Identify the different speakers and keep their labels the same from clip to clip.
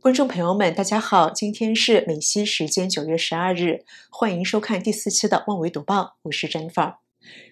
Speaker 1: 观众朋友们，大家好，今天是美西时间九月十二日，欢迎收看第四期的《万维独报》，我是 Jennifer。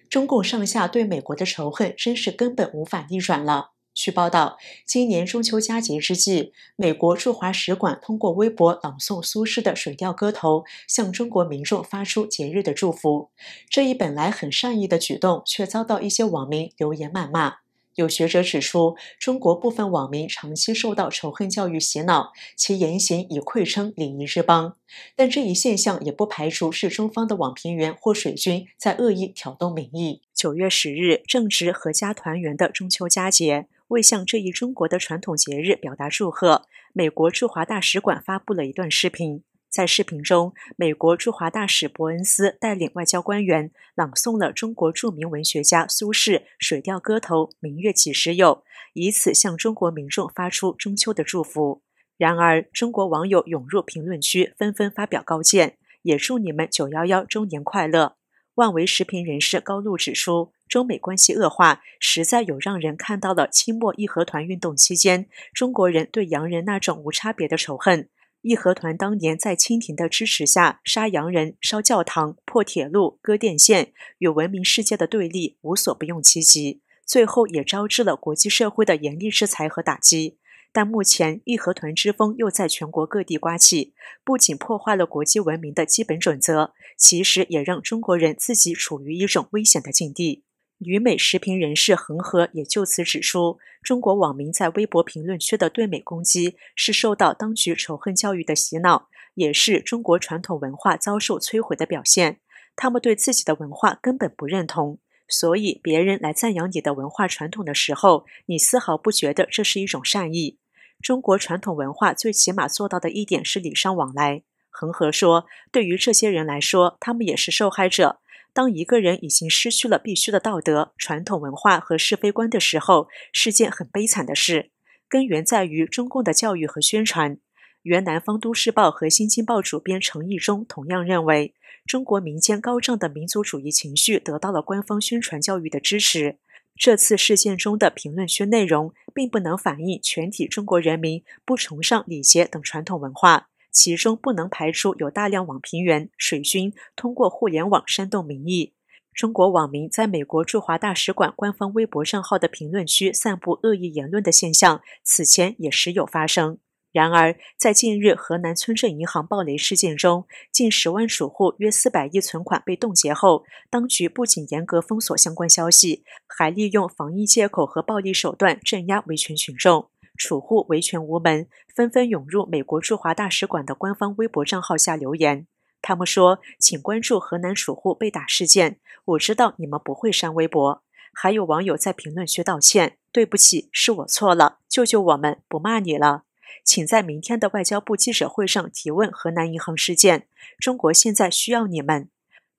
Speaker 1: 中共上下对美国的仇恨真是根本无法逆转了。据报道，今年中秋佳节之际，美国驻华使馆通过微博朗诵苏轼的《水调歌头》，向中国民众发出节日的祝福。这一本来很善意的举动，却遭到一些网民留言谩骂。有学者指出，中国部分网民长期受到仇恨教育洗脑，其言行已愧称礼仪之邦。但这一现象也不排除是中方的网评员或水军在恶意挑动民意。九月十日正值阖家团圆的中秋佳节。为向这一中国的传统节日表达祝贺，美国驻华大使馆发布了一段视频。在视频中，美国驻华大使伯恩斯带领外交官员朗诵了中国著名文学家苏轼《水调歌头·明月几时有》，以此向中国民众发出中秋的祝福。然而，中国网友涌入评论区，纷纷发表高见，也祝你们“九幺幺”周年快乐。万维食品人士高露指出，中美关系恶化，实在有让人看到了清末义和团运动期间，中国人对洋人那种无差别的仇恨。义和团当年在清廷的支持下杀洋人、烧教堂、破铁路、割电线，与文明世界的对立无所不用其极，最后也招致了国际社会的严厉制裁和打击。但目前“义和团之风”又在全国各地刮起，不仅破坏了国际文明的基本准则，其实也让中国人自己处于一种危险的境地。旅美时评人士恒河也就此指出，中国网民在微博评论区的对美攻击，是受到当局仇恨教育的洗脑，也是中国传统文化遭受摧毁的表现。他们对自己的文化根本不认同，所以别人来赞扬你的文化传统的时候，你丝毫不觉得这是一种善意。中国传统文化最起码做到的一点是礼尚往来。恒河说：“对于这些人来说，他们也是受害者。当一个人已经失去了必须的道德、传统文化和是非观的时候，是件很悲惨的事。根源在于中共的教育和宣传。”原《南方都市报》和《新京报》主编程毅中同样认为，中国民间高涨的民族主义情绪得到了官方宣传教育的支持。这次事件中的评论区内容，并不能反映全体中国人民不崇尚礼节等传统文化。其中不能排除有大量网评员、水军通过互联网煽动民意。中国网民在美国驻华大使馆官方微博账号的评论区散布恶意言论的现象，此前也时有发生。然而，在近日河南村镇银行暴雷事件中，近十万储户约四百亿存款被冻结后，当局不仅严格封锁相关消息，还利用防疫借口和暴力手段镇压维权群众。储户维权无门，纷纷涌入美国驻华大使馆的官方微博账号下留言。他们说：“请关注河南储户被打事件，我知道你们不会删微博。”还有网友在评论区道歉：“对不起，是我错了，救救我们，不骂你了。”请在明天的外交部记者会上提问河南银行事件。中国现在需要你们。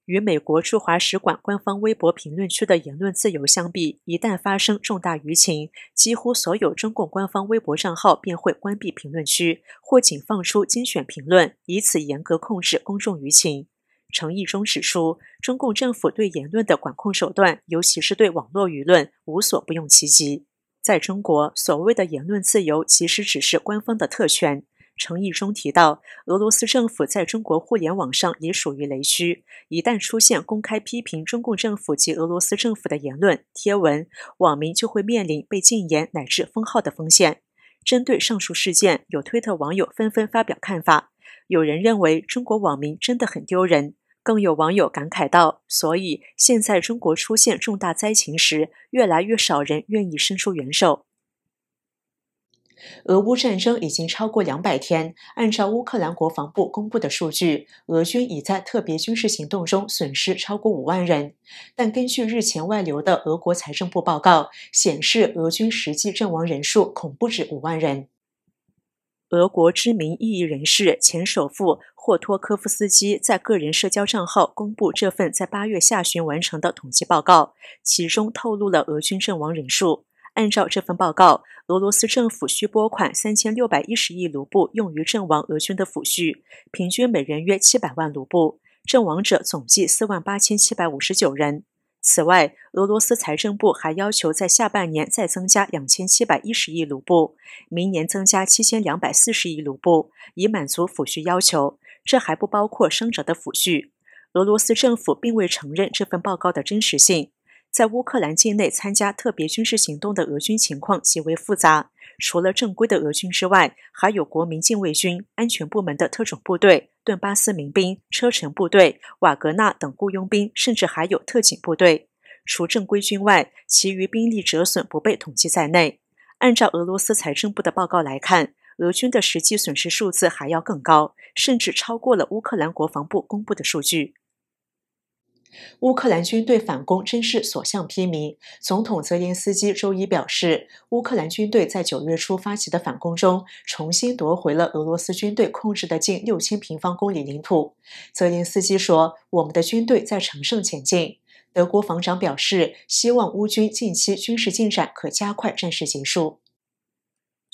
Speaker 1: 与美国驻华使馆官方微博评论区的言论自由相比，一旦发生重大舆情，几乎所有中共官方微博账号便会关闭评论区，或仅放出精选评论，以此严格控制公众舆情。程毅中指出，中共政府对言论的管控手段，尤其是对网络舆论，无所不用其极。在中国，所谓的言论自由其实只是官方的特权。诚意中提到，俄罗斯政府在中国互联网上也属于雷区，一旦出现公开批评中共政府及俄罗斯政府的言论贴文，网民就会面临被禁言乃至封号的风险。针对上述事件，有推特网友纷纷发表看法，有人认为中国网民真的很丢人。更有网友感慨道：“所以现在中国出现重大灾情时，越来越少人愿意伸出援手。”俄乌战争已经超过两百天，按照乌克兰国防部公布的数据，俄军已在特别军事行动中损失超过五万人。但根据日前外流的俄国财政部报告显示，俄军实际阵亡人数恐不止五万人。俄国知名异议人士、前首富。霍托科夫斯基在个人社交账号公布这份在八月下旬完成的统计报告，其中透露了俄军阵亡人数。按照这份报告，俄罗斯政府需拨款三千六百一十亿卢布用于阵亡俄军的抚恤，平均每人约七百万卢布。阵亡者总计四万八千七百五十九人。此外，俄罗斯财政部还要求在下半年再增加两千七百一十亿卢布，明年增加七千两百四十亿卢布，以满足抚恤要求。这还不包括伤者的抚恤。俄罗斯政府并未承认这份报告的真实性。在乌克兰境内参加特别军事行动的俄军情况极为复杂，除了正规的俄军之外，还有国民近卫军、安全部门的特种部队、顿巴斯民兵、车臣部队、瓦格纳等雇佣兵，甚至还有特警部队。除正规军外，其余兵力折损不被统计在内。按照俄罗斯财政部的报告来看。俄军的实际损失数字还要更高，甚至超过了乌克兰国防部公布的数据。乌克兰军队反攻真是所向披靡。总统泽连斯基周一表示，乌克兰军队在九月初发起的反攻中，重新夺回了俄罗斯军队控制的近六千平方公里领土。泽连斯基说：“我们的军队在乘胜前进。”德国防长表示，希望乌军近期军事进展可加快战事结束。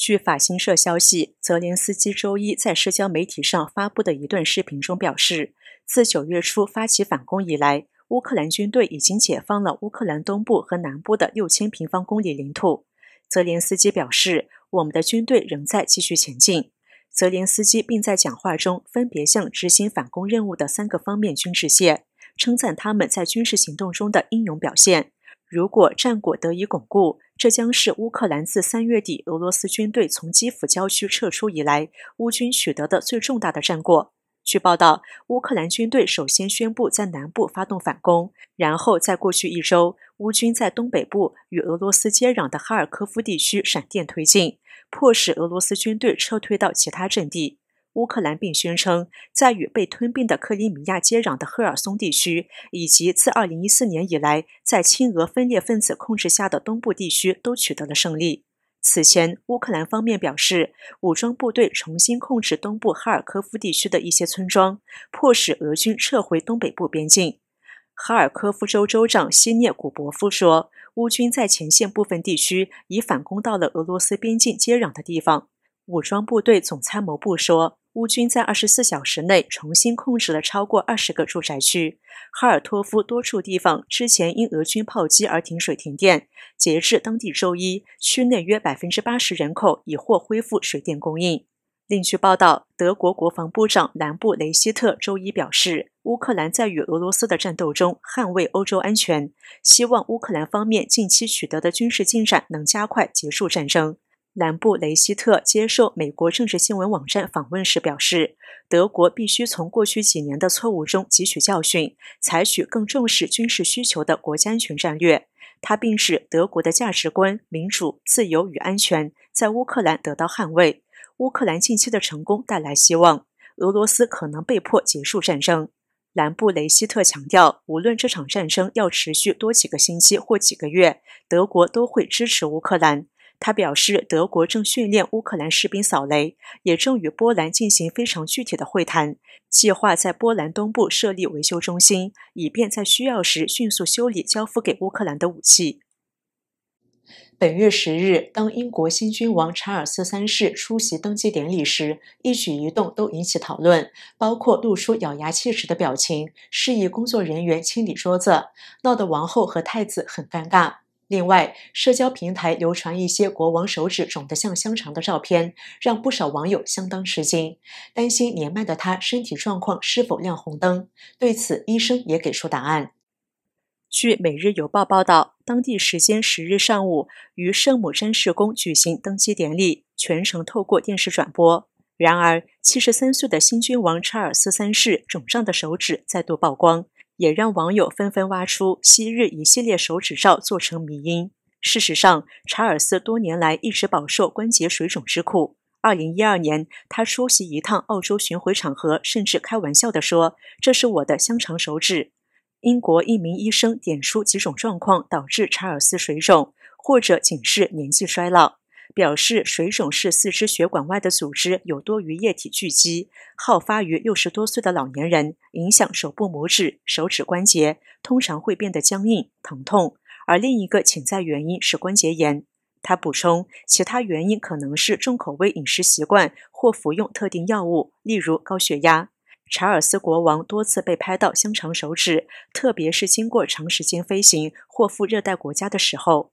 Speaker 1: 据法新社消息，泽连斯基周一在社交媒体上发布的一段视频中表示，自九月初发起反攻以来，乌克兰军队已经解放了乌克兰东部和南部的六千平方公里领土。泽连斯基表示：“我们的军队仍在继续前进。”泽连斯基并在讲话中分别向执行反攻任务的三个方面军事谢，称赞他们在军事行动中的英勇表现。如果战果得以巩固，这将是乌克兰自三月底俄罗斯军队从基辅郊区撤出以来，乌军取得的最重大的战果。据报道，乌克兰军队首先宣布在南部发动反攻，然后在过去一周，乌军在东北部与俄罗斯接壤的哈尔科夫地区闪电推进，迫使俄罗斯军队撤退到其他阵地。乌克兰并宣称，在与被吞并的克里米亚接壤的赫尔松地区，以及自2014年以来在亲俄分裂分子控制下的东部地区，都取得了胜利。此前，乌克兰方面表示，武装部队重新控制东部哈尔科夫地区的一些村庄，迫使俄军撤回东北部边境。哈尔科夫州州长西涅古博夫说，乌军在前线部分地区已反攻到了俄罗斯边境接壤的地方。武装部队总参谋部说。乌军在二十四小时内重新控制了超过二十个住宅区。哈尔托夫多处地方之前因俄军炮击而停水停电，截至当地周一，区内约百分之八十人口已获恢复水电供应。另据报道，德国国防部长兰布雷希特周一表示，乌克兰在与俄罗斯的战斗中捍卫欧洲安全，希望乌克兰方面近期取得的军事进展能加快结束战争。兰布雷希特接受美国政治新闻网站访问时表示，德国必须从过去几年的错误中汲取教训，采取更重视军事需求的国家安全战略。他并使德国的价值观——民主、自由与安全，在乌克兰得到捍卫。乌克兰近期的成功带来希望，俄罗斯可能被迫结束战争。兰布雷希特强调，无论这场战争要持续多几个星期或几个月，德国都会支持乌克兰。他表示，德国正训练乌克兰士兵扫雷，也正与波兰进行非常具体的会谈，计划在波兰东部设立维修中心，以便在需要时迅速修理交付给乌克兰的武器。本月十日，当英国新君王查尔斯三世出席登基典礼时，一举一动都引起讨论，包括露出咬牙切齿的表情，示意工作人员清理桌子，闹得王后和太子很尴尬。另外，社交平台流传一些国王手指肿得像香肠的照片，让不少网友相当吃惊，担心年迈的他身体状况是否亮红灯。对此，医生也给出答案。据《每日邮报》报道，当地时间十日上午，于圣母山市宫举行登基典礼，全程透过电视转播。然而，七十三岁的新君王查尔斯三世肿胀的手指再度曝光。也让网友纷纷挖出昔日一系列手指照，做成迷因。事实上，查尔斯多年来一直饱受关节水肿之苦。二零一二年，他出席一趟澳洲巡回场合，甚至开玩笑地说：“这是我的香肠手指。”英国一名医生点出几种状况导致查尔斯水肿，或者仅是年纪衰老。表示水肿是四肢血管外的组织有多余液体聚集，好发于六十多岁的老年人，影响手部拇指、手指关节，通常会变得僵硬、疼痛。而另一个潜在原因是关节炎。他补充，其他原因可能是重口味饮食习惯或服用特定药物，例如高血压。查尔斯国王多次被拍到香肠手指，特别是经过长时间飞行或赴热带国家的时候。